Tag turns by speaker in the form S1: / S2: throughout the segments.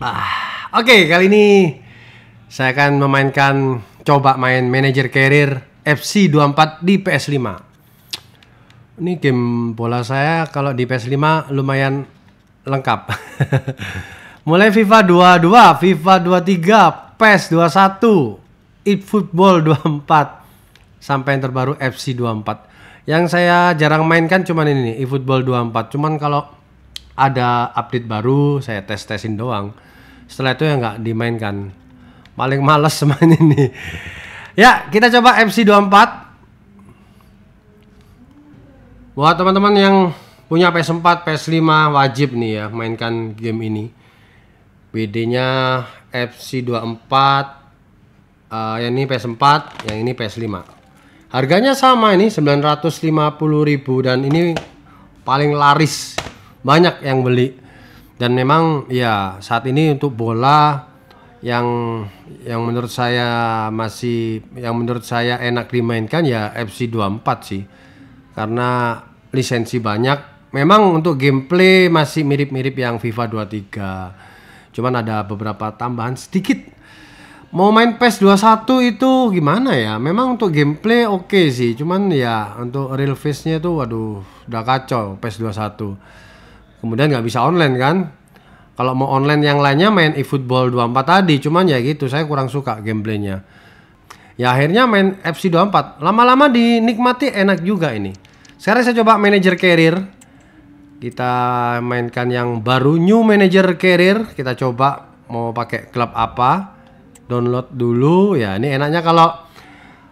S1: Ah, oke okay, kali ini saya akan memainkan coba main manager carrier FC24 di PS5. Ini game bola saya kalau di PS5 lumayan lengkap. Mulai FIFA 22, FIFA 23, PES 21, eFootball 24 sampai yang terbaru FC 24. Yang saya jarang mainkan cuman ini nih, eFootball 24. Cuman kalau ada update baru saya tes-tesin doang. Setelah itu ya nggak dimainkan. Paling males main ini. ya, kita coba FC 24. Buat teman-teman yang punya PS4, PS5 wajib nih ya mainkan game ini. BD-nya FC24, uh, eh, yang ini PS4, yang ini PS5. Harganya sama ini 950.000 dan ini paling laris. Banyak yang beli. Dan memang ya saat ini untuk bola yang yang menurut saya masih yang menurut saya enak dimainkan ya FC24 sih. Karena lisensi banyak. Memang untuk gameplay masih mirip-mirip yang FIFA 23. Cuman ada beberapa tambahan sedikit mau main PES 21 itu gimana ya? Memang untuk gameplay oke okay sih, cuman ya untuk real face-nya tuh waduh udah kacau PES 21. Kemudian nggak bisa online kan? Kalau mau online yang lainnya main eFootball 24 tadi, cuman ya gitu saya kurang suka gameplaynya. Ya akhirnya main FC 24. Lama-lama dinikmati enak juga ini. Sekarang saya coba manager carrier. Kita mainkan yang baru new manager carrier. Kita coba mau pakai klub apa download dulu ya ini enaknya kalau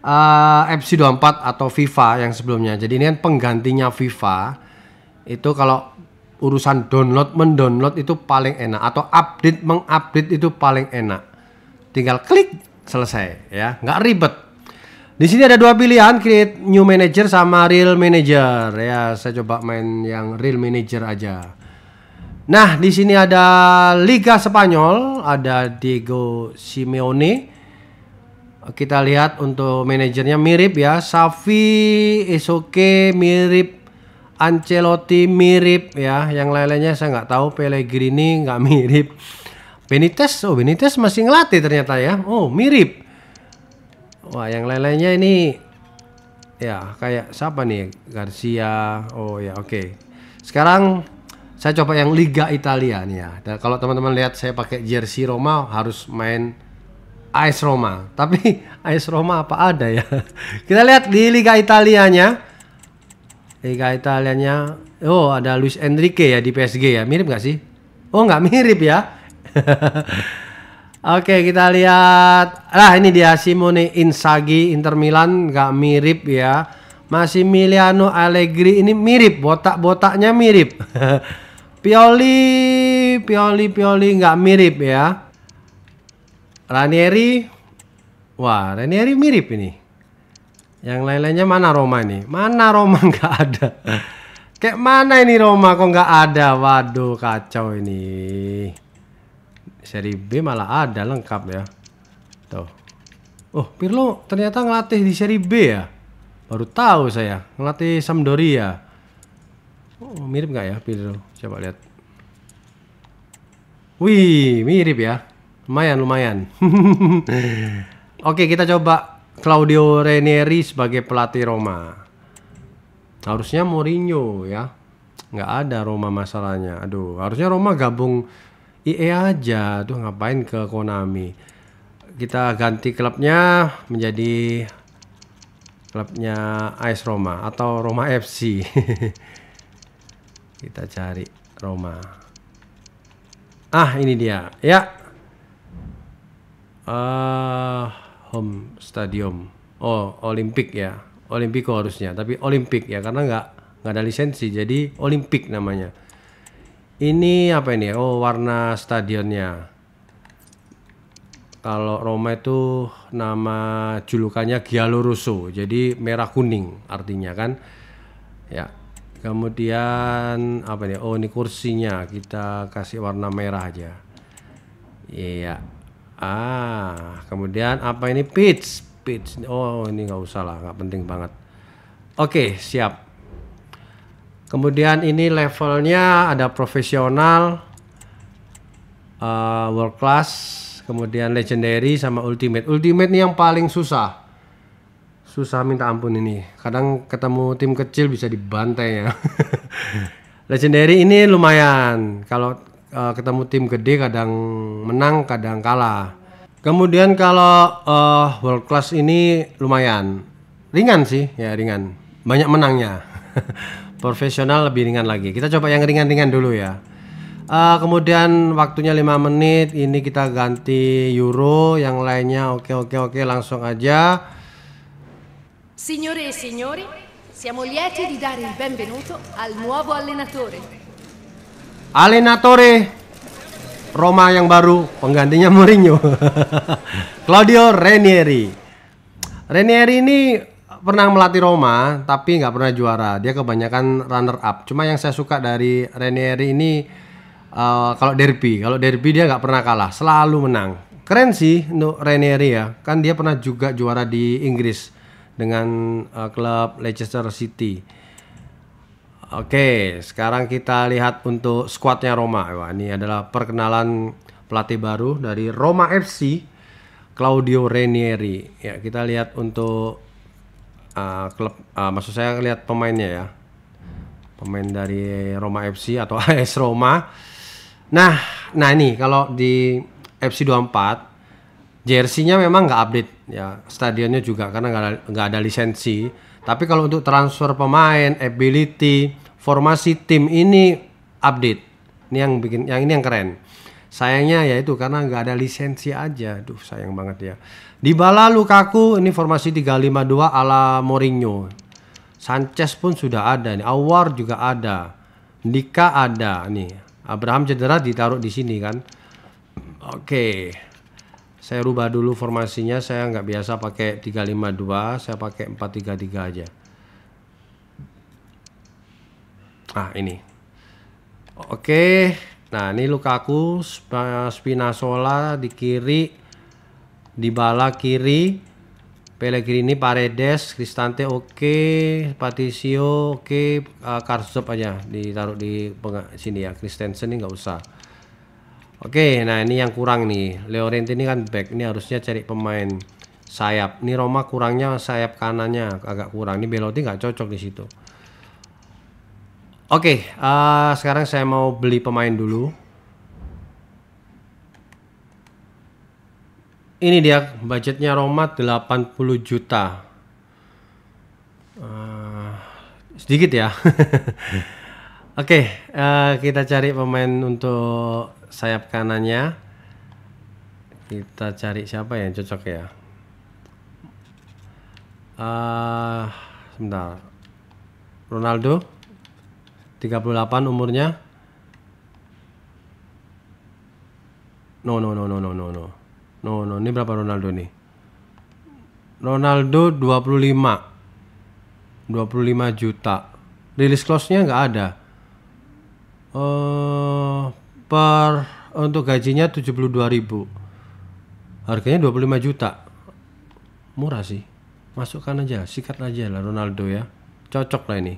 S1: eh, uh, FC24 atau FIFA yang sebelumnya jadi ini kan penggantinya FIFA itu kalau urusan download mendownload itu paling enak atau update mengupdate itu paling enak tinggal klik selesai ya nggak ribet di sini ada dua pilihan create new manager sama real manager ya saya coba main yang real manager aja Nah, di sini ada Liga Spanyol, ada Diego Simeone. Kita lihat untuk manajernya mirip ya. Safi Isoke mirip, Ancelotti mirip ya. Yang lain-lainnya saya nggak tahu. Pellegrini nggak mirip. Benitez, oh Benitez masih ngelatih ternyata ya. Oh mirip. Wah, yang lain-lainnya ini ya kayak siapa nih? Garcia. Oh ya oke. Okay. Sekarang saya coba yang Liga Italia nih ya. Dan kalau teman-teman lihat saya pakai jersey Roma harus main AS Roma. Tapi AS Roma apa ada ya? Kita lihat di Liga Italianya. Liga Italianya. Oh, ada Luis Enrique ya di PSG ya. Mirip gak sih? Oh, nggak mirip ya. Oke kita lihat Nah ini dia Simone Insagi Inter Milan nggak mirip ya Masih Miliano Allegri ini mirip Botak-botaknya mirip Pioli, Pioli, Pioli nggak mirip ya. Ranieri, wah Ranieri mirip ini. Yang lain-lainnya mana Roma ini? Mana Roma nggak ada? Kayak mana ini Roma kok nggak ada? Waduh kacau ini. Seri B malah ada lengkap ya. Tuh. Oh Pirlo ternyata ngelatih di seri B ya. Baru tahu saya ngelatih Sampdoria. Oh, mirip nggak ya Piliro? Coba lihat. Wih, mirip ya. Lumayan, lumayan. Oke, kita coba Claudio Ranieri sebagai pelatih Roma. Harusnya Mourinho ya. Nggak ada Roma masalahnya. Aduh, harusnya Roma gabung IE aja. Tuh ngapain ke Konami. Kita ganti klubnya menjadi klubnya Ice Roma atau Roma FC. Kita cari Roma. Ah, ini dia. Ya. Uh, home stadium. Oh, Olimpik ya. Olimpico harusnya, tapi Olimpik ya karena nggak nggak ada lisensi, jadi Olimpik namanya. Ini apa ini? Oh, warna stadionnya. Kalau Roma itu nama julukannya Giallo Russo jadi merah kuning artinya kan. Ya, Kemudian apa nih? Ya, oh, ini kursinya kita kasih warna merah aja. Iya. Ah, kemudian apa ini pitch? Pitch. Oh, ini nggak usah lah, nggak penting banget. Oke, siap. Kemudian ini levelnya ada profesional, uh, world class, kemudian legendary sama ultimate. Ultimate ini yang paling susah susah minta ampun ini. Kadang ketemu tim kecil bisa dibantai ya. Legendary ini lumayan. Kalau uh, ketemu tim gede kadang menang, kadang kalah. Kemudian kalau uh, world class ini lumayan. Ringan sih, ya ringan. Banyak menangnya. Profesional lebih ringan lagi. Kita coba yang ringan-ringan dulu ya. Uh, kemudian waktunya 5 menit, ini kita ganti euro, yang lainnya oke oke oke langsung aja Signore e signori, siamo lieti di dare il benvenuto al nuovo allenatore. Allenatore Roma yang baru, penggantinya Mourinho. Claudio Ranieri. Ranieri ini pernah melatih Roma, tapi nggak pernah juara. Dia kebanyakan runner up. Cuma yang saya suka dari Ranieri ini uh, kalau derby, kalau derby dia nggak pernah kalah, selalu menang. Keren sih untuk Ranieri ya. Kan dia pernah juga juara di Inggris dengan uh, klub Leicester City. Oke, sekarang kita lihat untuk skuadnya Roma. Wah, ini adalah perkenalan pelatih baru dari Roma FC, Claudio Ranieri. Ya, kita lihat untuk uh, klub, uh, maksud saya lihat pemainnya ya, pemain dari Roma FC atau AS Roma. Nah, nah ini kalau di FC 24 jersey-nya memang nggak update ya, stadionnya juga karena nggak ada, lisensi. Tapi kalau untuk transfer pemain, ability, formasi tim ini update. Ini yang bikin, yang ini yang keren. Sayangnya ya itu karena nggak ada lisensi aja. Duh sayang banget ya. Di bala Lukaku ini formasi 352 ala Mourinho. Sanchez pun sudah ada nih. Awar juga ada. Dika ada nih. Abraham cedera ditaruh di sini kan. Oke. Okay saya rubah dulu formasinya saya nggak biasa pakai 352 saya pakai 433 aja nah ini oke nah ini Lukaku Spinazzola di kiri di bala kiri Pellegrini Paredes Cristante oke okay. Patricio oke okay. uh, Karsup aja ditaruh di sini ya Kristensen ini nggak usah Oke, nah ini yang kurang nih. Leorente ini kan back, ini harusnya cari pemain sayap. Ini Roma kurangnya sayap kanannya agak kurang. Ini Belotti nggak cocok di situ. Oke, uh, sekarang saya mau beli pemain dulu. Ini dia budgetnya Roma 80 juta. Uh, sedikit ya. Oke, okay, uh, eh, kita cari pemain untuk sayap kanannya. Kita cari siapa yang cocok ya? Uh, sebentar. Ronaldo 38 umurnya. No no no no no no no. No no, ini berapa Ronaldo nih? Ronaldo 25. 25 juta. Rilis close-nya nggak ada uh, per untuk gajinya 72.000 harganya 25 juta murah sih masukkan aja sikat aja lah Ronaldo ya cocok lah ini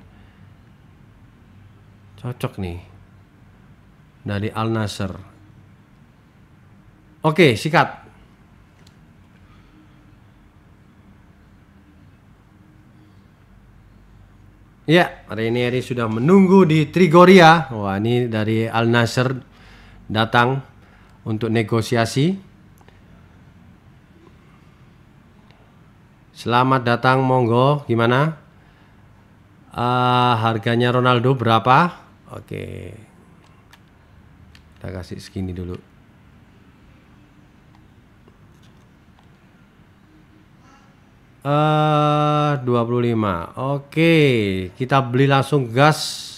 S1: cocok nih dari Al Nasser oke sikat Ya, Ranieri sudah menunggu di Trigoria. Wah, ini dari Al Nasser datang untuk negosiasi. Selamat datang, monggo. Gimana? Uh, harganya Ronaldo berapa? Oke, kita kasih segini dulu. Eh uh, 25. Oke, kita beli langsung gas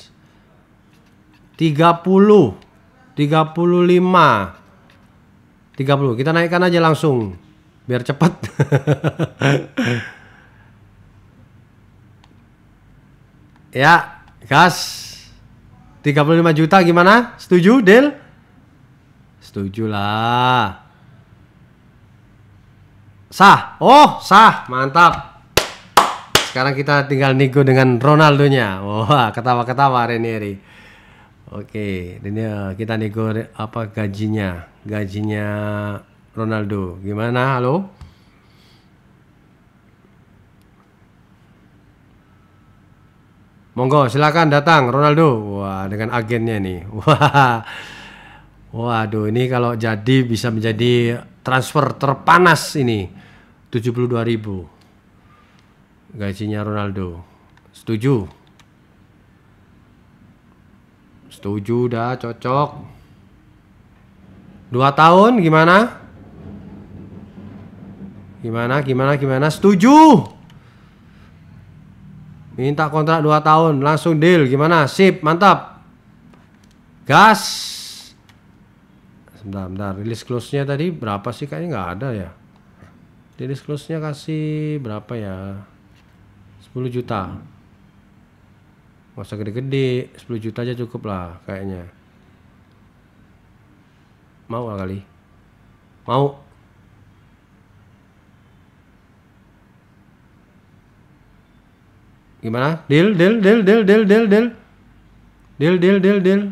S1: 30 35 30 kita naikkan aja langsung biar cepat ya gas 35 juta gimana setuju del setuju lah Sah. Oh, sah. Mantap. Sekarang kita tinggal nego dengan Ronaldonya. Wah, ketawa-ketawa Renieri. Oke, ini eh, kita nego apa gajinya? Gajinya Ronaldo. Gimana? Halo? Monggo, silakan datang Ronaldo. Wah, dengan agennya nih. Wah. Waduh, ini kalau jadi bisa menjadi transfer terpanas ini 72 ribu gajinya Ronaldo setuju setuju dah cocok dua tahun gimana gimana gimana gimana setuju minta kontrak dua tahun langsung deal gimana sip mantap gas sebentar bentar rilis close nya tadi berapa sih kayaknya nggak ada ya dia disclose-nya kasih berapa ya? 10 juta. masa gede-gede, 10 juta aja cukup lah kayaknya. Mau gak kali? Mau. Gimana? Deal, deal, deal, deal, deal, deal, deal. Deal, deal, deal, deal.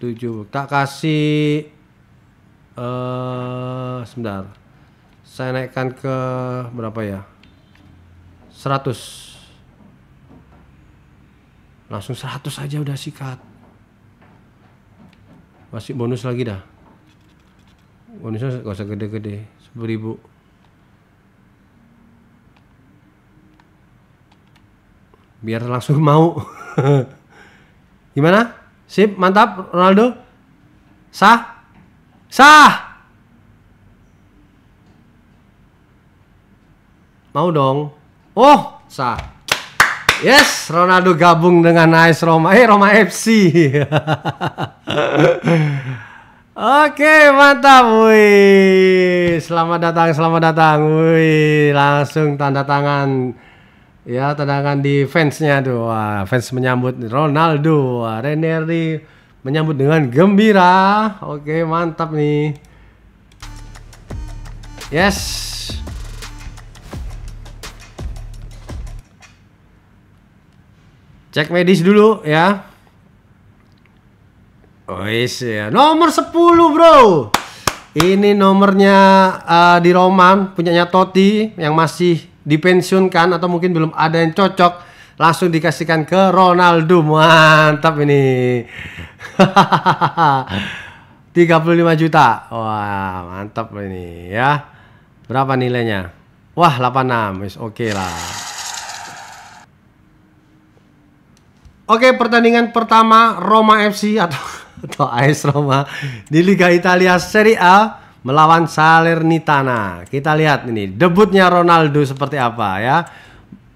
S1: tujuh tak kasih eh uh, sebentar saya naikkan ke berapa ya 100 langsung 100 aja udah sikat masih bonus lagi dah bonusnya gak usah gede-gede 1000 biar langsung mau gimana Sip, mantap Ronaldo. Sah. Sah. Mau dong. Oh, sah. Yes, Ronaldo gabung dengan AS Roma. Eh, Roma FC. Oke, mantap. Wih, selamat datang, selamat datang. Wih, langsung tanda tangan Ya, tendangan di fansnya tuh. Wah, fans menyambut Ronaldo. Wah, Renery menyambut dengan gembira. Oke, mantap nih. Yes. Cek medis dulu ya. Oh ya nomor 10, Bro. Ini nomornya uh, di Roman, punyanya Totti yang masih dipensiunkan atau mungkin belum ada yang cocok langsung dikasihkan ke Ronaldo mantap ini 35 juta wah mantap ini ya berapa nilainya wah 86 is oke okay lah oke okay, pertandingan pertama Roma FC atau atau AS Roma di Liga Italia Serie A melawan Salernitana. Kita lihat ini debutnya Ronaldo seperti apa ya.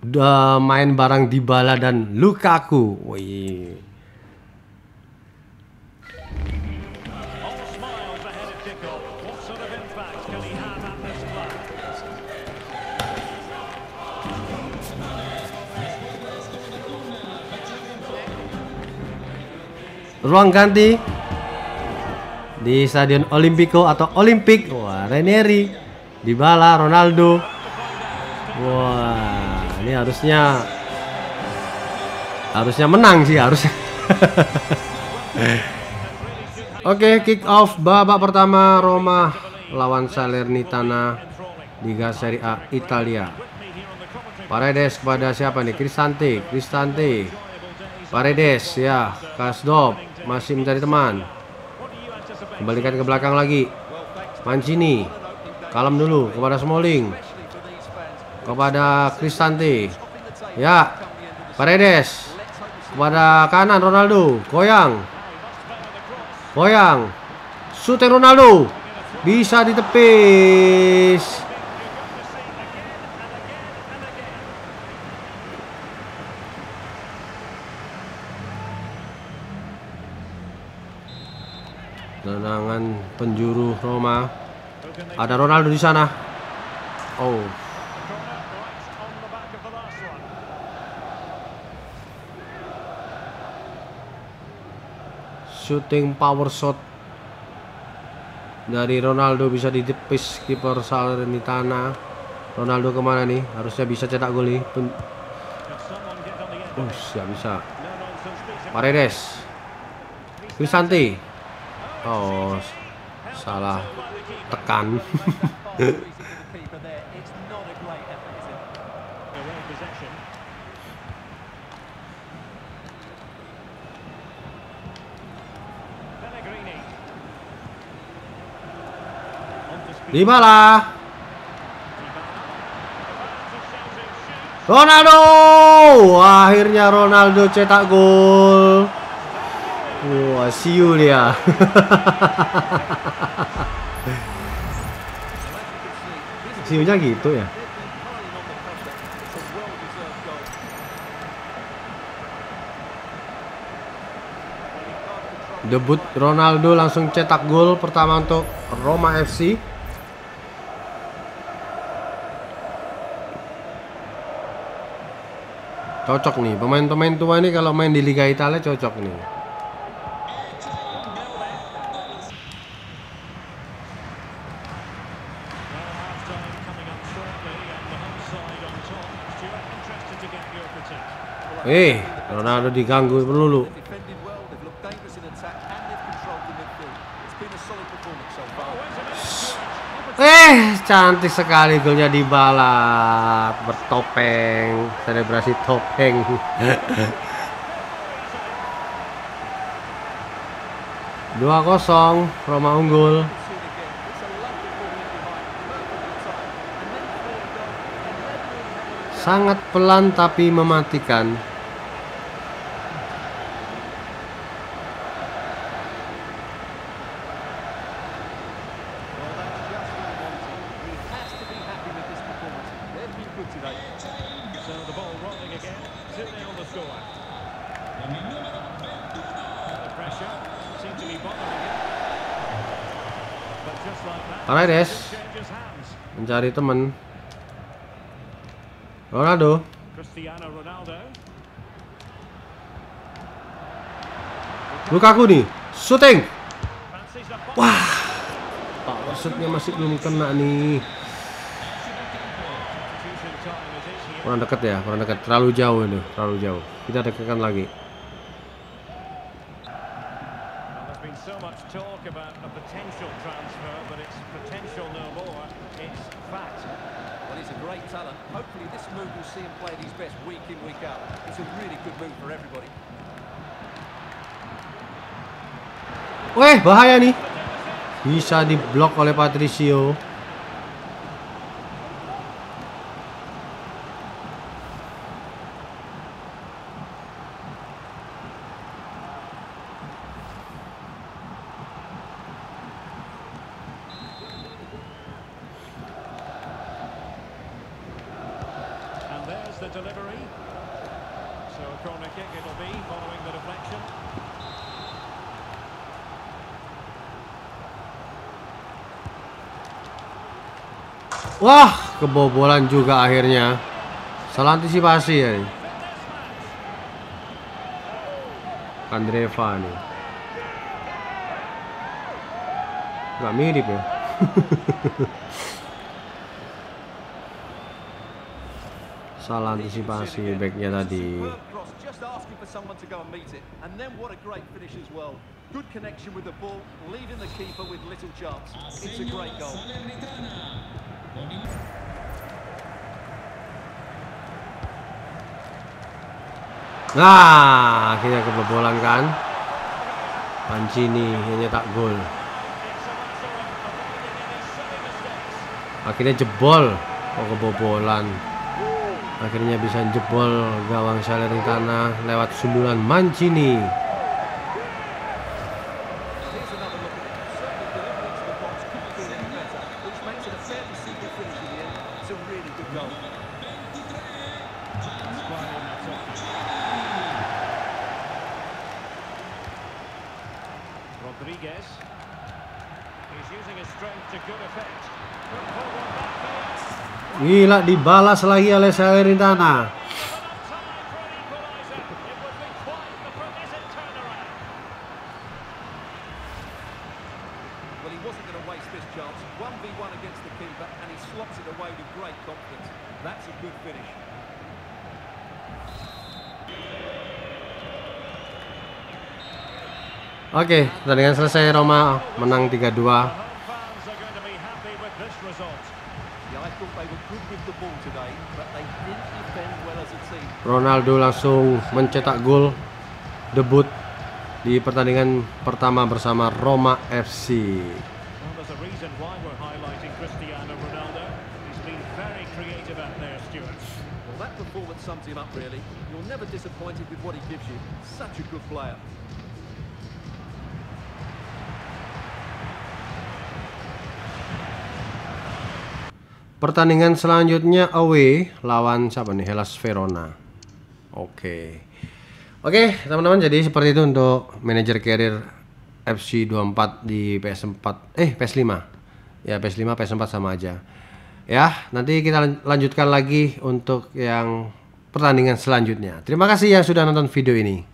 S1: De, eh, main bareng Dybala dan Lukaku. Wih. Ruang ganti di Stadion Olimpico atau Olimpik. Wah, di Dybala, Ronaldo. Wah, ini harusnya harusnya menang sih harusnya. Oke, okay, kick off babak pertama Roma lawan Salernitana Liga Serie A Italia. Paredes kepada siapa nih? Cristante, Cristante. Paredes ya, Kasdop masih mencari teman. Kembalikan ke belakang lagi. Mancini. Kalem dulu kepada Smalling. Kepada Cristante. Ya. Paredes. Kepada kanan Ronaldo. Goyang. Goyang. Shooting Ronaldo. Bisa ditepis. Tendangan penjuru Roma. Ada Ronaldo di sana. Oh. Shooting power shot dari Ronaldo bisa ditepis kiper Salernitana. Ronaldo kemana nih? Harusnya bisa cetak gol nih. Pen uh, siap bisa. Paredes. Cristante oh salah tekan mana Ronaldo akhirnya Ronaldo cetak gol Wah I see you there. Siunya gitu ya? Debut Ronaldo langsung cetak gol pertama untuk Roma FC. Cocok nih, pemain-pemain tua ini kalau main di Liga Italia cocok nih. Eh, Ronaldo diganggu melulu. Eh, cantik sekali golnya di balap bertopeng, selebrasi topeng. Dua kosong, Roma unggul. Sangat pelan tapi mematikan. Paredes mencari teman. Ronaldo. Lukaku nih, shooting. Wah. Maksudnya masih belum kena nih. Kurang dekat ya, kurang dekat. Terlalu jauh ini, terlalu jauh. Kita dekatkan lagi. good bahaya nih. Bisa diblok oleh Patricio. Wah, kebobolan juga akhirnya. Salah antisipasi ya. Andreva nih. Gak mirip ya. Salah antisipasi backnya tadi. Good connection with the ball, leaving the keeper with little chance. It's a great goal. Nah, akhirnya kebobolan kan. Mancini hanya tak gol. Akhirnya jebol kok kebobolan. Akhirnya bisa jebol gawang Salernitana lewat sundulan Mancini. nggak dibalas lagi oleh Salernitana. Oke, okay, pertandingan selesai Roma menang 3-2. Ronaldo langsung mencetak gol debut di pertandingan pertama bersama Roma FC. Pertandingan selanjutnya away lawan siapa nih? Hellas Verona. Oke. Oke, teman-teman jadi seperti itu untuk manajer carrier FC24 di PS4 eh PS5. Ya, PS5, PS4 sama aja. Ya, nanti kita lanjutkan lagi untuk yang pertandingan selanjutnya. Terima kasih yang sudah nonton video ini.